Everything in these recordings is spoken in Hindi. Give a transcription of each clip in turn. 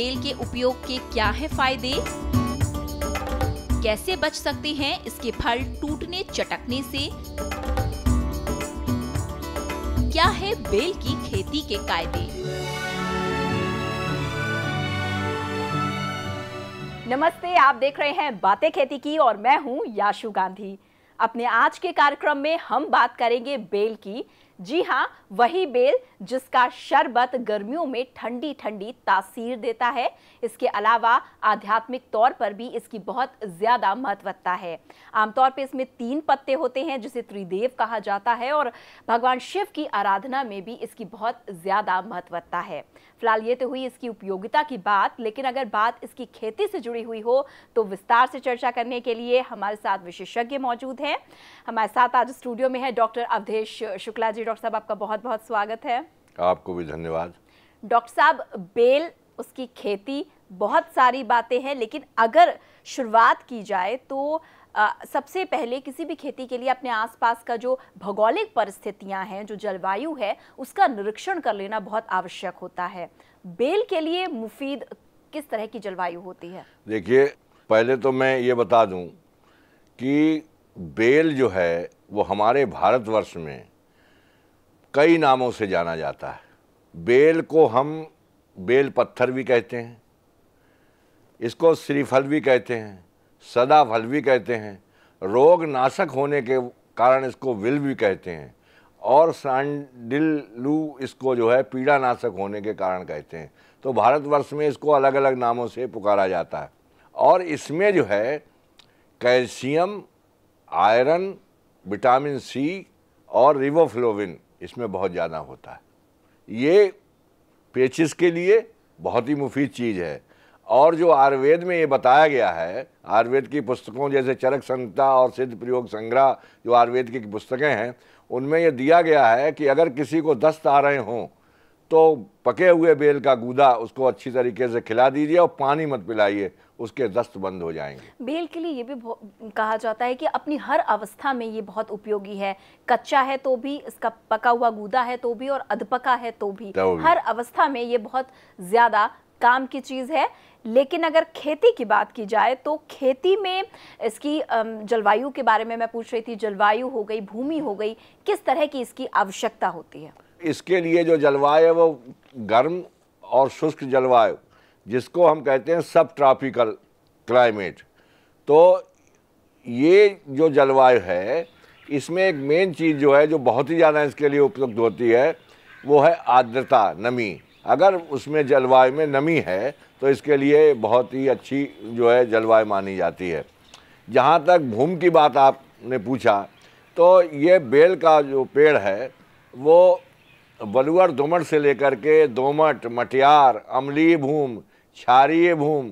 बेल के उपयोग के क्या है फायदे कैसे बच सकते हैं इसके फल टूटने चटकने से क्या है बेल की खेती के कायदे नमस्ते आप देख रहे हैं बातें खेती की और मैं हूं याशु गांधी अपने आज के कार्यक्रम में हम बात करेंगे बेल की जी हाँ वही बेल जिसका शरबत गर्मियों में ठंडी ठंडी तासीर देता है इसके अलावा आध्यात्मिक तौर पर भी इसकी बहुत ज़्यादा महत्वता है आमतौर पर इसमें तीन पत्ते होते हैं जिसे त्रिदेव कहा जाता है और भगवान शिव की आराधना में भी इसकी बहुत ज़्यादा महत्वता है फिलहाल ये तो हुई इसकी उपयोगिता की बात लेकिन अगर बात इसकी खेती से जुड़ी हुई हो तो विस्तार से चर्चा करने के लिए हमारे साथ विशेषज्ञ मौजूद हैं हमारे साथ आज स्टूडियो में है डॉक्टर अवधेश शुक्ला जी डॉक्टर साहब आपका बहुत बहुत स्वागत है आपको भी धन्यवाद डॉक्टर साहब बेल उसकी खेती बहुत सारी बातें हैं लेकिन अगर शुरुआत की जाए तो आ, सबसे पहले किसी भी खेती के लिए अपने आसपास का जो भौगोलिक परिस्थितियां हैं जो जलवायु है उसका निरीक्षण कर लेना बहुत आवश्यक होता है बेल के लिए मुफीद किस तरह की जलवायु होती है देखिए पहले तो मैं ये बता दूं कि बेल जो है वो हमारे भारतवर्ष में कई नामों से जाना जाता है बेल को हम बेल पत्थर भी कहते हैं इसको श्रीफल भी कहते हैं सदा फलवी कहते हैं रोग नाशक होने के कारण इसको विल भी कहते हैं और सांडिलू इसको जो है पीड़ा नाशक होने के कारण कहते हैं तो भारतवर्ष में इसको अलग अलग नामों से पुकारा जाता है और इसमें जो है कैल्शियम आयरन विटामिन सी और रिवोफ्लोविन इसमें बहुत ज़्यादा होता है ये पेचिस के लिए बहुत ही मुफीद चीज़ है और जो आयुर्वेद में ये बताया गया है आयुर्वेद की पुस्तकों जैसे चरक संहिता और सिद्ध प्रयोग संग्रह जो आयुर्वेद की पुस्तकें हैं उनमें यह दिया गया है कि अगर किसी को दस्त आ रहे हों तो पके हुए बेल का गूदा उसको अच्छी तरीके से खिला दीजिए और पानी मत पिलाइए उसके दस्त बंद हो जाएंगे बेल के लिए ये भी कहा जाता है कि अपनी हर अवस्था में ये बहुत उपयोगी है कच्चा है तो भी इसका पका हुआ गूदा है तो भी और अधपका है तो भी, तो भी। हर अवस्था में ये बहुत ज़्यादा काम की चीज़ है लेकिन अगर खेती की बात की जाए तो खेती में इसकी जलवायु के बारे में मैं पूछ रही थी जलवायु हो गई भूमि हो गई किस तरह की इसकी आवश्यकता होती है इसके लिए जो जलवायु है वो गर्म और शुष्क जलवायु जिसको हम कहते हैं सब ट्रॉपिकल क्लाइमेट तो ये जो जलवायु है इसमें एक मेन चीज़ जो है जो बहुत ही ज़्यादा इसके लिए उपयुक्त होती है वो है आर्द्रता नमी अगर उसमें जलवायु में नमी है तो इसके लिए बहुत ही अच्छी जो है जलवायु मानी जाती है जहाँ तक भूम की बात आपने पूछा तो ये बेल का जो पेड़ है वो बलुअर दोमट से लेकर के दोमट मटियार अम्लीय भूम क्षारीय भूम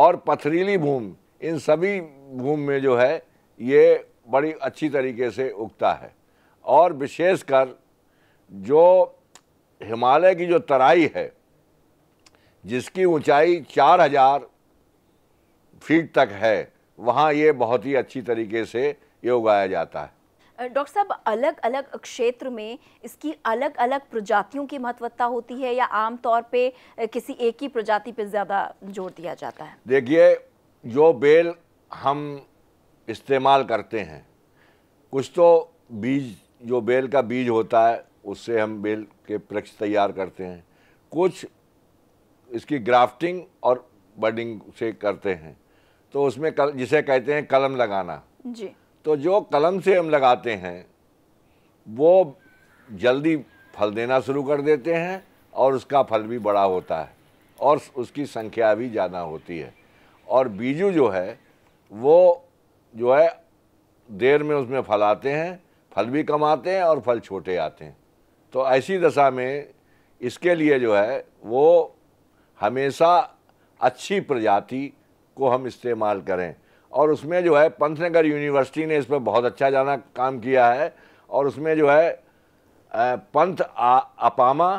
और पथरीली भूम इन सभी भूम में जो है ये बड़ी अच्छी तरीके से उगता है और विशेषकर जो हिमालय की जो तराई है जिसकी ऊंचाई 4000 फीट तक है वहाँ ये बहुत ही अच्छी तरीके से ये उगाया जाता है डॉक्टर साहब अलग अलग क्षेत्र में इसकी अलग अलग प्रजातियों की महत्वता होती है या आम तौर पे किसी एक ही प्रजाति पे ज़्यादा जोर दिया जाता है देखिए जो बेल हम इस्तेमाल करते हैं कुछ तो बीज जो बेल का बीज होता है उससे हम बेल के वृक्ष तैयार करते हैं कुछ इसकी ग्राफ्टिंग और बडिंग से करते हैं तो उसमें कल जिसे कहते हैं कलम लगाना जी तो जो कलम से हम लगाते हैं वो जल्दी फल देना शुरू कर देते हैं और उसका फल भी बड़ा होता है और उसकी संख्या भी ज़्यादा होती है और बीजू जो है वो जो है देर में उसमें फल आते हैं फल भी कम आते हैं और फल छोटे आते हैं तो ऐसी दशा में इसके लिए जो है वो हमेशा अच्छी प्रजाति को हम इस्तेमाल करें और उसमें जो है पंतनगर यूनिवर्सिटी ने इस पर बहुत अच्छा जाना काम किया है और उसमें जो है पंत अपामा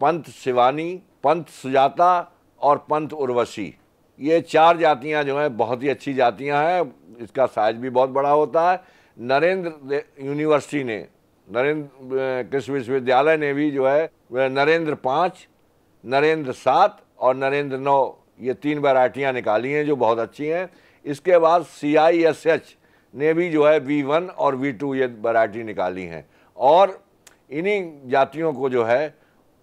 पंत शिवानी पंत सुजाता और पंत उर्वशी ये चार जातियां जो हैं बहुत ही अच्छी जातियां हैं इसका साइज भी बहुत बड़ा होता है नरेंद्र यूनिवर्सिटी ने नरेंद्र कृषि विश्वविद्यालय ने भी जो है नरेंद्र पाँच नरेंद्र सात और नरेंद्र नौ ये तीन वैरायटियाँ निकाली हैं जो बहुत अच्छी हैं इसके बाद सी आई एस एच ने भी जो है वी वन और वी टू ये वैरायटी निकाली हैं और इन्हीं जातियों को जो है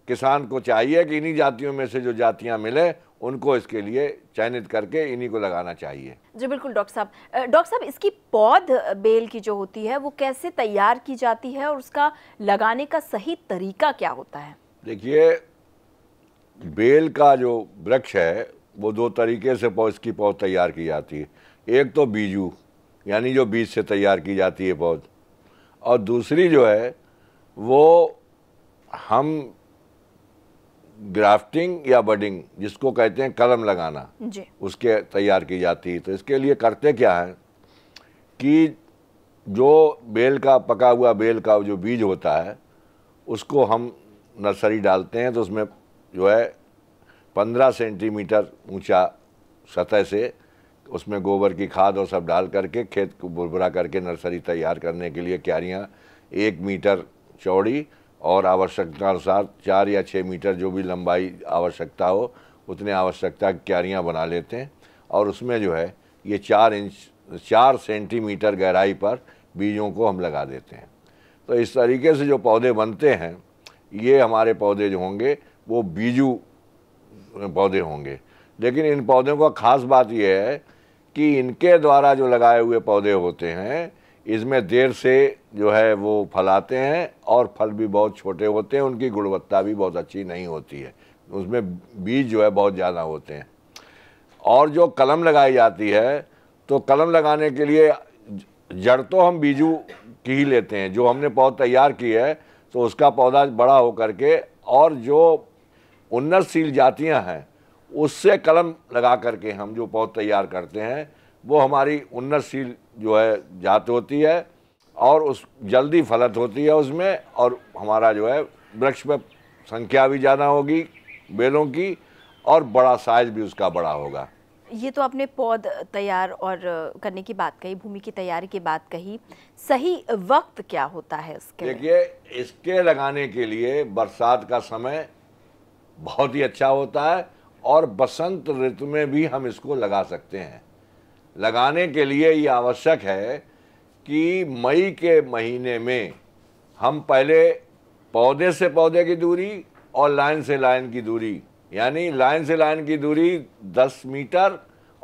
किसान को चाहिए कि इन्हीं जातियों में से जो जातियाँ मिले उनको इसके लिए चयनित करके इन्हीं को लगाना चाहिए जी बिल्कुल डॉक्टर साहब डॉक्टर साहब इसकी पौध बेल की जो होती है वो कैसे तैयार की जाती है और उसका लगाने का सही तरीका क्या होता है देखिए बेल का जो वृक्ष है वो दो तरीके से पौध की पौध तैयार की जाती है एक तो बीजू यानी जो बीज से तैयार की जाती है पौध और दूसरी जो है वो हम ग्राफ्टिंग या बडिंग जिसको कहते हैं कलम लगाना जी। उसके तैयार की जाती है तो इसके लिए करते क्या है कि जो बेल का पका हुआ बेल का जो बीज होता है उसको हम नर्सरी डालते हैं तो उसमें जो है पंद्रह सेंटीमीटर ऊंचा सतह से उसमें गोबर की खाद और सब डाल करके खेत को बुरबुरा करके नर्सरी तैयार करने के लिए क्यारियाँ एक मीटर चौड़ी और आवश्यकता अनुसार चार या छः मीटर जो भी लंबाई आवश्यकता हो उतने आवश्यकता की क्यारियाँ बना लेते हैं और उसमें जो है ये चार इंच चार सेंटीमीटर गहराई पर बीजों को हम लगा देते हैं तो इस तरीके से जो पौधे बनते हैं ये हमारे पौधे जो होंगे वो बीजू पौधे होंगे लेकिन इन पौधों का खास बात यह है कि इनके द्वारा जो लगाए हुए पौधे होते हैं इसमें देर से जो है वो फलाते हैं और फल भी बहुत छोटे होते हैं उनकी गुणवत्ता भी बहुत अच्छी नहीं होती है उसमें बीज जो है बहुत ज़्यादा होते हैं और जो कलम लगाई जाती है तो कलम लगाने के लिए जड़ तो हम बीजू की ही लेते हैं जो हमने पौध तैयार की है तो उसका पौधा बड़ा होकर के और जो उन्नतशील जातियां हैं उससे कलम लगा करके हम जो पौध तैयार करते हैं वो हमारी उन्नतशील जो है जात होती है और उस जल्दी फलत होती है उसमें और हमारा जो है वृक्ष में संख्या भी ज़्यादा होगी बेलों की और बड़ा साइज भी उसका बड़ा होगा ये तो आपने पौध तैयार और करने की बात कही भूमि की तैयारी की बात कही सही वक्त क्या होता है इसके देखिए इसके लगाने के लिए बरसात का समय बहुत ही अच्छा होता है और बसंत ऋतु में भी हम इसको लगा सकते हैं लगाने के लिए ये आवश्यक है कि मई के महीने में हम पहले पौधे से पौधे की दूरी और लाइन से लाइन की दूरी यानी लाइन से लाइन की दूरी 10 मीटर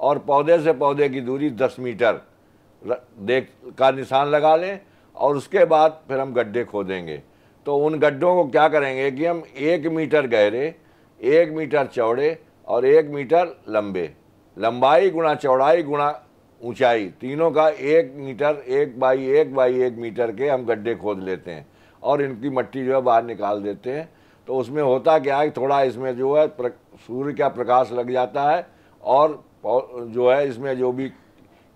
और पौधे से पौधे की दूरी 10 मीटर देख का निशान लगा लें और उसके बाद फिर हम गड्ढे खोदेंगे तो उन गड्ढों को क्या करेंगे कि हम एक मीटर गहरे एक मीटर चौड़े और एक मीटर लंबे लंबाई गुणा चौड़ाई गुणा ऊंचाई तीनों का एक मीटर एक बाई एक बाई एक मीटर के हम गड्ढे खोद लेते हैं और इनकी मट्टी जो है बाहर निकाल देते हैं तो उसमें होता क्या है थोड़ा इसमें जो है सूर्य का प्रकाश लग जाता है और जो है इसमें जो भी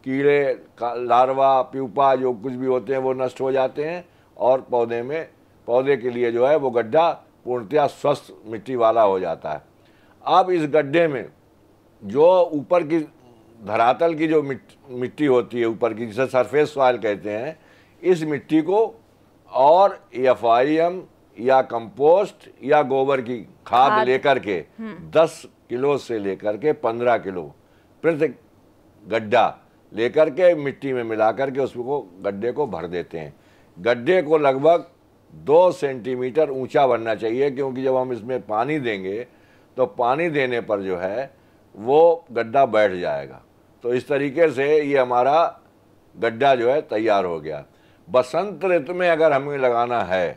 कीड़े लार्वा प्यूपा जो कुछ भी होते हैं वो नष्ट हो जाते हैं और पौधे में पौधे के लिए जो है वो गड्ढा पूर्णतया स्वस्थ मिट्टी वाला हो जाता है अब इस गड्ढे में जो ऊपर की धरातल की जो मिट्टी होती है ऊपर की जिसे सरफेस सॉइल कहते हैं इस मिट्टी को और एफ या कंपोस्ट या गोबर की खाद लेकर के 10 हम्म। किलो से लेकर के 15 किलो प्रति गड्ढा लेकर के मिट्टी में मिला करके उसको गड्ढे को भर देते हैं गड्ढे को लगभग दो सेंटीमीटर ऊंचा बनना चाहिए क्योंकि जब हम इसमें पानी देंगे तो पानी देने पर जो है वो गड्ढा बैठ जाएगा तो इस तरीके से ये हमारा गड्ढा जो है तैयार हो गया बसंत ऋतु में अगर हमें लगाना है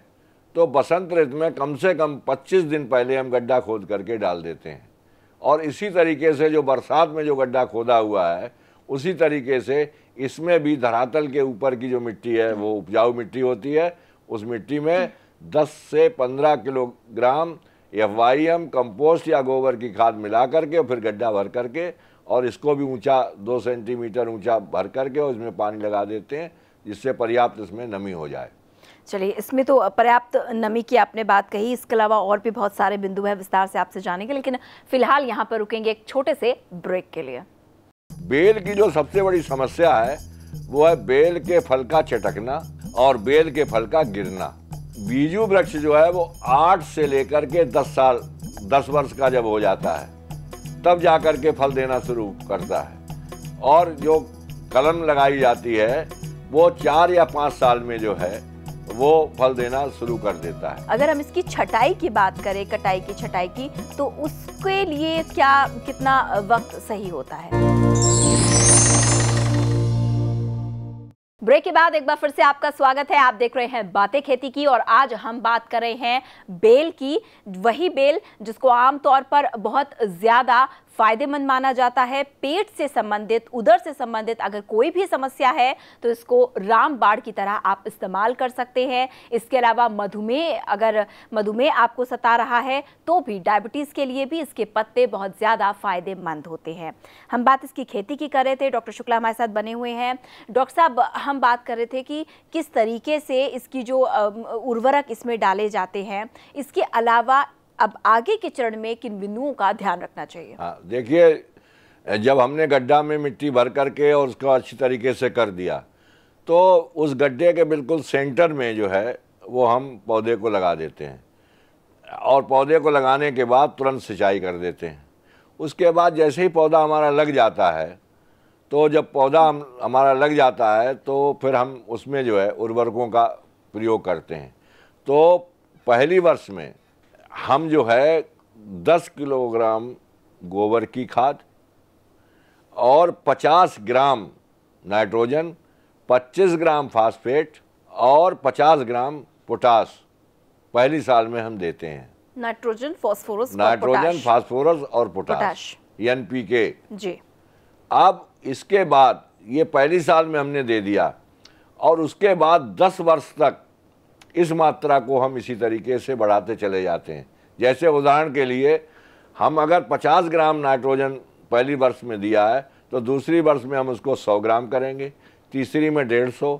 तो बसंत ऋतु में कम से कम 25 दिन पहले हम गड्ढा खोद करके डाल देते हैं और इसी तरीके से जो बरसात में जो गड्ढा खोदा हुआ है उसी तरीके से इसमें भी धरातल के ऊपर की जो मिट्टी है वो उपजाऊ मिट्टी होती है उस मिट्टी में 10 से 15 kilogram F Y M compost या गोबर की खाद मिला करके और फिर गड्ढा भर करके और इसको भी ऊंचा दो सेंटीमीटर ऊंचा भर करके और इसमें पानी लगा देते हैं जिससे पर्याप्त इसमें नमी हो जाए चलिए इसमें तो पर्याप्त नमी की आपने बात कही इसके अलावा और भी बहुत सारे बिंदु हैं विस्तार से आपसे जानेंगे लेकिन फिलहाल यहाँ पर रुकेंगे एक छोटे से ब्रेक के लिए बेल की जो सबसे बड़ी समस्या है वो है बेल के फल का चटकना और बेल के फल का गिरना बीजू वृक्ष जो है वो आठ से लेकर के दस साल दस वर्ष का जब हो जाता है तब जा कर के फल देना शुरू करता है और जो कलम लगाई जाती है वो चार या पाँच साल में जो है वो फल देना शुरू कर देता है अगर हम इसकी छटाई की बात करें कटाई की छटाई की तो उसके लिए क्या कितना वक्त सही होता है ब्रेक के बाद एक बार फिर से आपका स्वागत है आप देख रहे हैं बातें खेती की और आज हम बात कर रहे हैं बेल की वही बेल जिसको आमतौर पर बहुत ज़्यादा फायदेमंद माना जाता है पेट से संबंधित उधर से संबंधित अगर कोई भी समस्या है तो इसको रामबाण की तरह आप इस्तेमाल कर सकते हैं इसके अलावा मधुमेह अगर मधुमेह आपको सता रहा है तो भी डायबिटीज़ के लिए भी इसके पत्ते बहुत ज़्यादा फायदेमंद होते हैं हम बात इसकी खेती की कर रहे थे डॉक्टर शुक्ला हमारे साथ बने हुए हैं डॉक्टर साहब हम बात कर रहे थे कि किस तरीके से इसकी जो उर्वरक इसमें डाले जाते हैं इसके अलावा अब आगे के चरण में किन बिंदुओं का ध्यान रखना चाहिए हाँ, देखिए जब हमने गड्ढा में मिट्टी भर करके और उसको अच्छी तरीके से कर दिया तो उस गड्ढे के बिल्कुल सेंटर में जो है वो हम पौधे को लगा देते हैं और पौधे को लगाने के बाद तुरंत सिंचाई कर देते हैं उसके बाद जैसे ही पौधा हमारा लग जाता है तो जब पौधा हम हमारा लग जाता है तो फिर हम उसमें जो है उर्वरकों का प्रयोग करते हैं तो पहली वर्ष में हम जो है दस किलोग्राम गोबर की खाद और पचास ग्राम नाइट्रोजन पच्चीस ग्राम फास्फेट और पचास ग्राम पोटास पहली साल में हम देते हैं नाइट्रोजन फास्फोरस नाइट्रोजन फास्फोरस और पोटास एन पी के जी अब इसके बाद ये पहली साल में हमने दे दिया और उसके बाद 10 वर्ष तक इस मात्रा को हम इसी तरीके से बढ़ाते चले जाते हैं जैसे उदाहरण के लिए हम अगर 50 ग्राम नाइट्रोजन पहली वर्ष में दिया है तो दूसरी वर्ष में हम उसको 100 ग्राम करेंगे तीसरी में डेढ़ सौ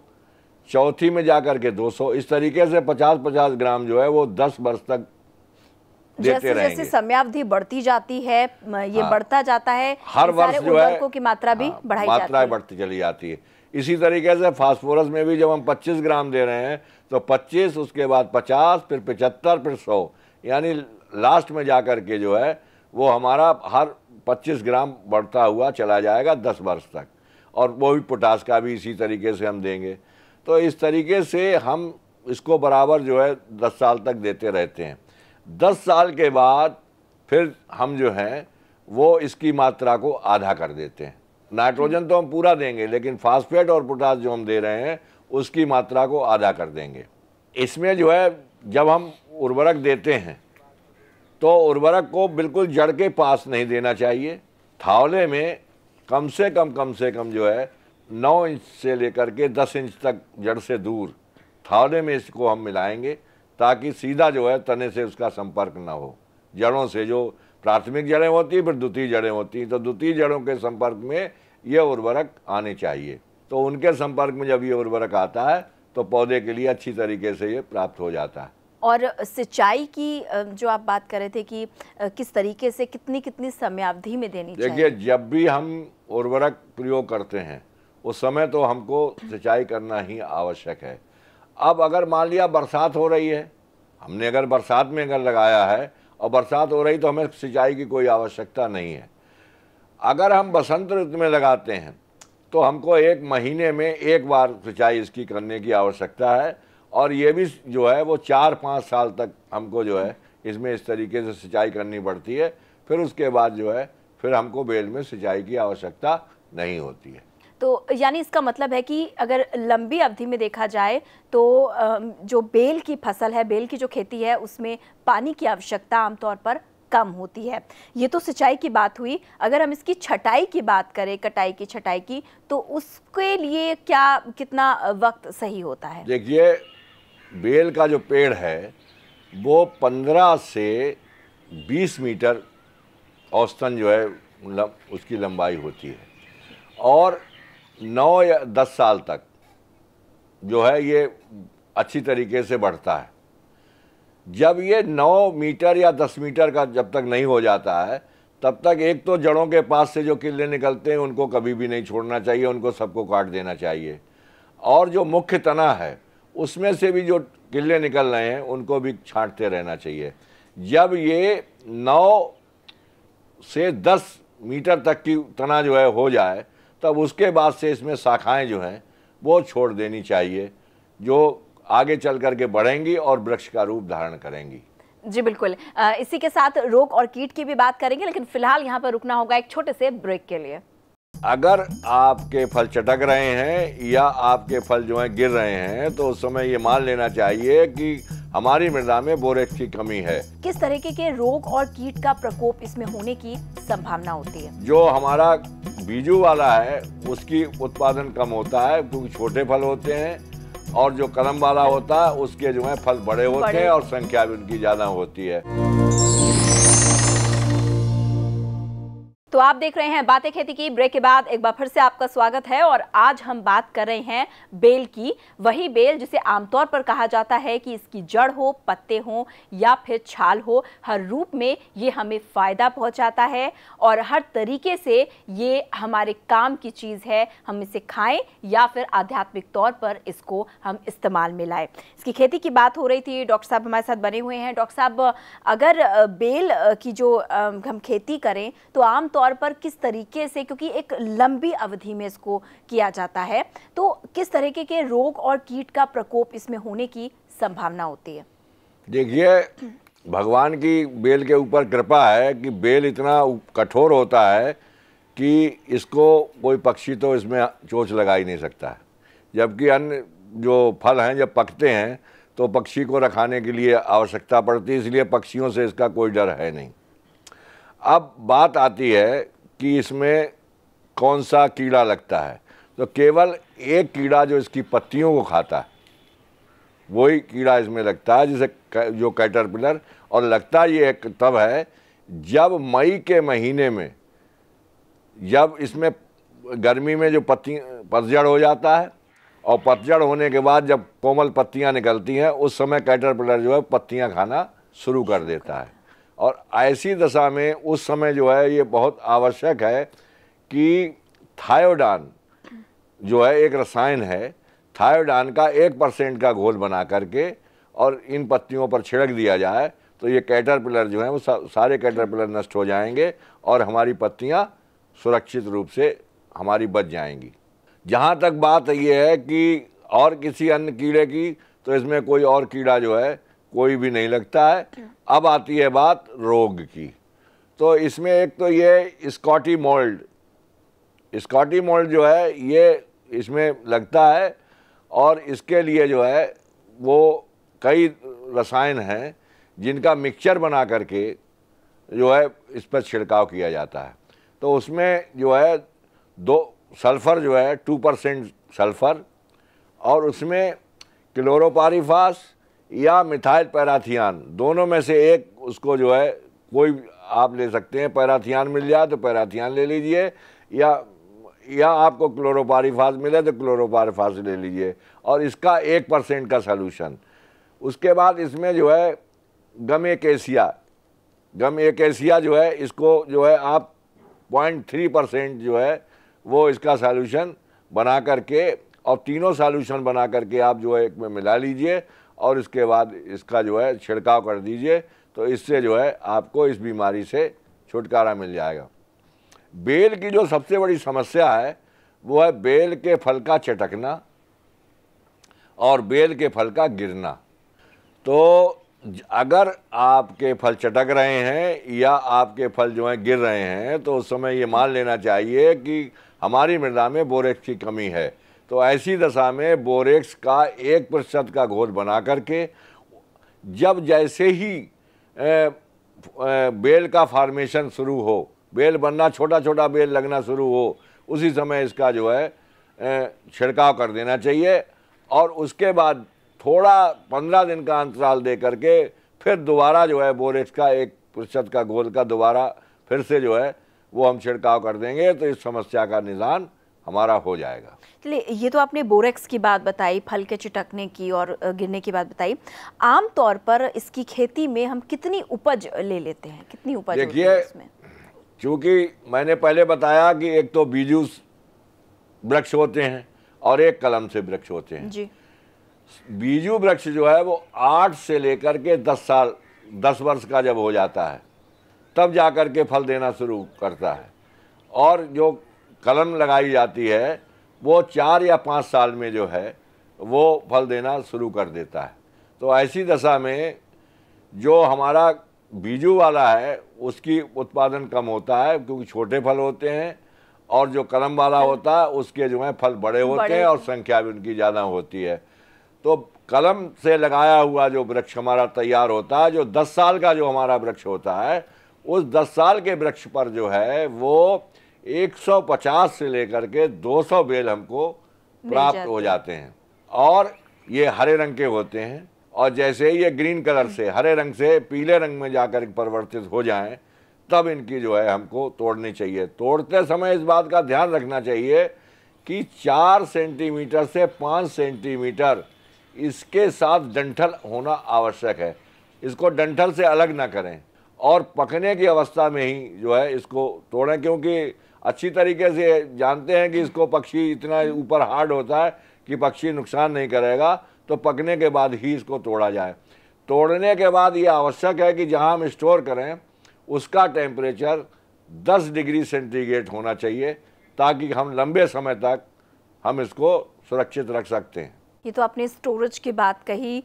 चौथी में जाकर के 200 इस तरीके से 50-50 ग्राम जो है वो 10 वर्ष तक जैसे जैसे समयावधि बढ़ती जाती है ये हाँ, बढ़ता जाता है हर वर्ष जो है की मात्रा भी हाँ, बढ़ाई मात्रा बढ़ती चली जाती है इसी तरीके से फास्फोरस में भी जब हम 25 ग्राम दे रहे हैं तो 25 उसके बाद 50 फिर 75 फिर 100 यानी लास्ट में जा कर के जो है वो हमारा हर 25 ग्राम बढ़ता हुआ चला जाएगा 10 वर्ष तक और वो भी पोटास का भी इसी तरीके से हम देंगे तो इस तरीके से हम इसको बराबर जो है 10 साल तक देते रहते हैं 10 साल के बाद फिर हम जो हैं वो इसकी मात्रा को आधा कर देते हैं नाइट्रोजन तो हम पूरा देंगे लेकिन फास्फेट और पोटास जो हम दे रहे हैं उसकी मात्रा को आधा कर देंगे इसमें जो है जब हम उर्वरक देते हैं तो उर्वरक को बिल्कुल जड़ के पास नहीं देना चाहिए थावले में कम से कम कम से कम जो है नौ इंच से लेकर के दस इंच तक जड़ से दूर थावले में इसको हम मिलाएंगे ताकि सीधा जो है तने से उसका संपर्क ना हो जड़ों से जो प्राथमिक जड़ें होती फिर द्वितीय जड़ें होती तो द्वितीय जड़ों के संपर्क में ये उर्वरक आने चाहिए तो उनके संपर्क में जब ये उर्वरक आता है तो पौधे के लिए अच्छी तरीके से ये प्राप्त हो जाता है और सिंचाई की जो आप बात कर रहे थे कि किस तरीके से कितनी कितनी समयावधि में देनी चाहिए देखिए जब भी हम उर्वरक प्रयोग करते हैं उस समय तो हमको सिंचाई करना ही आवश्यक है अब अगर मान लिया बरसात हो रही है हमने अगर बरसात में अगर लगाया है और बरसात हो रही तो हमें सिंचाई की कोई आवश्यकता नहीं है अगर हम बसंत ऋतु में लगाते हैं तो हमको एक महीने में एक बार सिंचाई इसकी करने की आवश्यकता है और ये भी जो है वो चार पाँच साल तक हमको जो है इसमें इस तरीके से सिंचाई करनी पड़ती है फिर उसके बाद जो है फिर हमको बेल में सिंचाई की आवश्यकता नहीं होती है तो यानी इसका मतलब है कि अगर लंबी अवधि में देखा जाए तो जो बेल की फसल है बेल की जो खेती है उसमें पानी की आवश्यकता आमतौर पर कम होती है ये तो सिंचाई की बात हुई अगर हम इसकी छटाई की बात करें कटाई की छटाई की तो उसके लिए क्या कितना वक्त सही होता है देखिए बेल का जो पेड़ है वो पंद्रह से बीस मीटर औसतन जो है उसकी लंबाई होती है और नौ या दस साल तक जो है ये अच्छी तरीके से बढ़ता है जब ये नौ मीटर या दस मीटर का जब तक नहीं हो जाता है तब तक एक तो जड़ों के पास से जो किले निकलते हैं उनको कभी भी नहीं छोड़ना चाहिए उनको सबको काट देना चाहिए और जो मुख्य तना है उसमें से भी जो किले निकल रहे हैं उनको भी छांटते रहना चाहिए जब ये नौ से दस मीटर तक की तना जो है हो जाए तब उसके बाद से इसमें शाखाएं जो हैं वो छोड़ देनी चाहिए जो आगे चल करके बढ़ेंगी और वृक्ष का रूप धारण करेंगी जी बिल्कुल इसी के साथ रोग और कीट की भी बात करेंगे लेकिन फिलहाल यहाँ पर रुकना होगा एक छोटे से ब्रेक के लिए अगर आपके फल चटक रहे हैं या आपके फल जो है गिर रहे हैं तो उस समय ये मान लेना चाहिए कि हमारी मृदा में बोरेक्स की कमी है किस तरीके के रोग और कीट का प्रकोप इसमें होने की संभावना होती है जो हमारा बीजू वाला है उसकी उत्पादन कम होता है क्योंकि छोटे फल होते हैं और जो कलम वाला होता है उसके जो है फल बड़े होते हैं और संख्या भी उनकी ज्यादा होती है तो आप देख रहे हैं बातें खेती की ब्रेक के बाद एक बार फिर से आपका स्वागत है और आज हम बात कर रहे हैं बेल की वही बेल जिसे आमतौर पर कहा जाता है कि इसकी जड़ हो पत्ते हो या फिर छाल हो हर रूप में ये हमें फ़ायदा पहुंचाता है और हर तरीके से ये हमारे काम की चीज़ है हम इसे खाएं या फिर आध्यात्मिक तौर पर इसको हम इस्तेमाल में लाएं इसकी खेती की बात हो रही थी डॉक्टर साहब हमारे साथ बने हुए हैं डॉक्टर साहब अगर बेल की जो हम खेती करें तो आमतौर तौर पर किस तरीके से क्योंकि एक लंबी अवधि में इसको किया जाता है तो किस तरीके के रोग और कीट का प्रकोप इसमें होने की संभावना होती है देखिए भगवान की बेल के ऊपर कृपा है कि बेल इतना कठोर होता है कि इसको कोई पक्षी तो इसमें चोच लगा ही नहीं सकता जबकि अन्य जो फल हैं जब पकते हैं तो पक्षी को रखाने के लिए आवश्यकता पड़ती है इसलिए पक्षियों से इसका कोई डर है नहीं अब बात आती है कि इसमें कौन सा कीड़ा लगता है तो केवल एक कीड़ा जो इसकी पत्तियों को खाता है वही कीड़ा इसमें लगता है जिसे जो कैटरपिलर और लगता ये तब है जब मई के महीने में जब इसमें गर्मी में जो पत्ती पतझड़ हो जाता है और पतझड़ होने के बाद जब कोमल पत्तियां निकलती हैं उस समय कैटरपिलर जो है पत्तियां खाना शुरू कर देता है और ऐसी दशा में उस समय जो है ये बहुत आवश्यक है कि थायोडान जो है एक रसायन है थायोडान का एक परसेंट का घोल बना करके और इन पत्तियों पर छिड़क दिया जाए तो ये कैटरपिलर जो है वो सारे कैटरपिलर नष्ट हो जाएंगे और हमारी पत्तियाँ सुरक्षित रूप से हमारी बच जाएंगी जहाँ तक बात ये है कि और किसी अन्य कीड़े की तो इसमें कोई और कीड़ा जो है कोई भी नहीं लगता है अब आती है बात रोग की तो इसमें एक तो ये स्कॉटी मोल्ड स्कॉटी मोल्ड जो है ये इसमें लगता है और इसके लिए जो है वो कई रसायन हैं जिनका मिक्सचर बना करके जो है इस पर छिड़काव किया जाता है तो उसमें जो है दो सल्फ़र जो है टू परसेंट सल्फ़र और उसमें क्लोरोपारीफास या मिथाइल पैराथियान दोनों में से एक उसको जो है कोई आप ले सकते हैं पैराथियान मिल जाए तो पैराथियान ले लीजिए या या आपको क्लोरोपारीफाज मिले तो क्लोरोपारीफाज ले लीजिए और इसका एक परसेंट का सलूशन उसके बाद इसमें जो है गम एक एशिया गम एक एशिया जो है इसको जो है आप पॉइंट थ्री परसेंट जो है वो इसका सॉल्यूशन बना करके और तीनों सॉल्यूशन बना करके आप जो है एक में मिला लीजिए और इसके बाद इसका जो है छिड़काव कर दीजिए तो इससे जो है आपको इस बीमारी से छुटकारा मिल जाएगा बेल की जो सबसे बड़ी समस्या है वो है बेल के फल का चटकना और बेल के फल का गिरना तो अगर आपके फल चटक रहे हैं या आपके फल जो हैं गिर रहे हैं तो उस समय ये मान लेना चाहिए कि हमारी मृदा में बोरेक्स की कमी है तो ऐसी दशा में बोरेक्स का एक प्रतिशत का घोल बना करके जब जैसे ही ए, बेल का फार्मेशन शुरू हो बेल बनना छोटा छोटा बेल लगना शुरू हो उसी समय इसका जो है छिड़काव कर देना चाहिए और उसके बाद थोड़ा पंद्रह दिन का अंतराल दे करके फिर दोबारा जो है बोरेक्स का एक प्रतिशत का गोल का दोबारा फिर से जो है वो हम छिड़काव कर देंगे तो इस समस्या का निदान हमारा हो जाएगा चलिए ये तो आपने बोरेक्स की बात बताई फल के चिटकने की और गिरने की बात बताई आम तौर पर इसकी खेती में हम कितनी उपज ले लेते हैं कितनी उपज देखिए क्योंकि मैंने पहले बताया कि एक तो बीजू वृक्ष होते हैं और एक कलम से वृक्ष होते हैं जी बीजू वृक्ष जो है वो आठ से लेकर के दस साल दस वर्ष का जब हो जाता है तब जा कर के फल देना शुरू करता है और जो कलम लगाई जाती है वो चार या पाँच साल में जो है वो फल देना शुरू कर देता है तो ऐसी दशा में जो हमारा बीजू वाला है उसकी उत्पादन कम होता है क्योंकि छोटे फल होते हैं और जो कलम वाला हाँ। होता है उसके जो है फल बड़े होते बड़े हैं और संख्या भी उनकी ज़्यादा होती है तो कलम से लगाया हुआ जो वृक्ष हमारा तैयार होता है जो दस साल का जो हमारा वृक्ष होता है उस दस साल के वृक्ष पर जो है वो 150 से लेकर के 200 बेल हमको प्राप्त हो जाते हैं और ये हरे रंग के होते हैं और जैसे ही ये ग्रीन कलर से हरे रंग से पीले रंग में जाकर परिवर्तित हो जाएं तब इनकी जो है हमको तोड़नी चाहिए तोड़ते समय इस बात का ध्यान रखना चाहिए कि चार सेंटीमीटर से पाँच सेंटीमीटर इसके साथ डंठल होना आवश्यक है इसको डंठल से अलग ना करें और पकने की अवस्था में ही जो है इसको तोड़ें क्योंकि अच्छी तरीके से जानते हैं कि इसको पक्षी इतना ऊपर हार्ड होता है कि पक्षी नुकसान नहीं करेगा तो पकने के बाद ही इसको तोड़ा जाए तोड़ने के बाद ये आवश्यक है कि जहाँ हम स्टोर करें उसका टेम्परेचर 10 डिग्री सेंटीग्रेड होना चाहिए ताकि हम लंबे समय तक हम इसको सुरक्षित रख सकते हैं ये तो आपने स्टोरेज की बात कही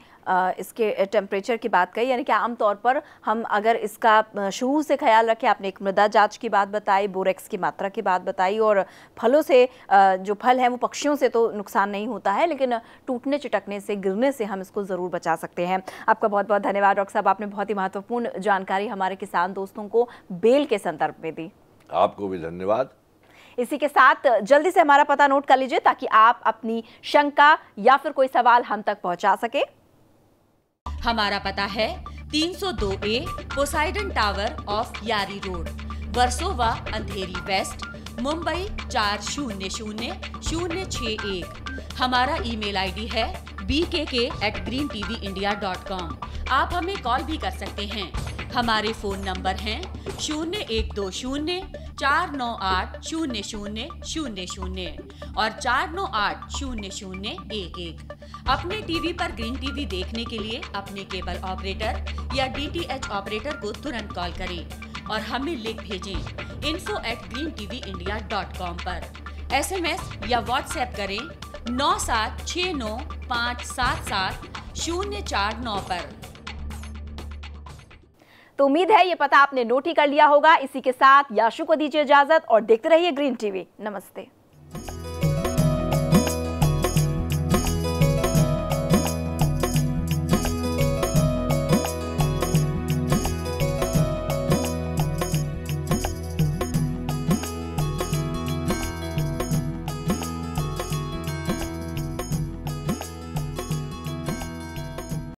इसके टेम्परेचर की बात कही यानी कि आमतौर पर हम अगर इसका शुरू से ख्याल रखें आपने एक मृदा जांच की बात बताई बोरेक्स की मात्रा की बात बताई और फलों से जो फल हैं वो पक्षियों से तो नुकसान नहीं होता है लेकिन टूटने चिटकने से गिरने से हम इसको ज़रूर बचा सकते हैं आपका बहुत बहुत धन्यवाद डॉक्टर साहब आपने बहुत ही महत्वपूर्ण जानकारी हमारे किसान दोस्तों को बेल के संदर्भ में दी आपको भी धन्यवाद इसी के साथ जल्दी से हमारा पता नोट कर लीजिए ताकि आप अपनी शंका या फिर कोई सवाल हम तक पहुंचा सके हमारा पता है 302 A Poseidon tower off Yari road Versova Andheri west Mumbai चार शून्य शून्य शून्य छ एक हमारा ईमेल आईडी है बी के के eight green T V India dot com आप हमें कॉल भी कर सकते हैं हमारे फोन नंबर हैं शून्य एक दो शून्य चार नौ आठ शून्य शून्य शून्य शून्य और चार नौ आठ शून्य शून्य एक एक अपने टीवी पर ग्रीन टीवी देखने के लिए अपने केबल ऑपरेटर या डीटीएच ऑपरेटर को तुरंत कॉल करें और हमें लिख भेजें info at green T V India dot com पर एस या व्हाट्सएप करें नौ सात छ नौ पाँच सात सात शून्य चार नौ पर तो उम्मीद है ये पता आपने नोट ही कर लिया होगा इसी के साथ याशु को दीजिए इजाजत और देखते रहिए ग्रीन टीवी नमस्ते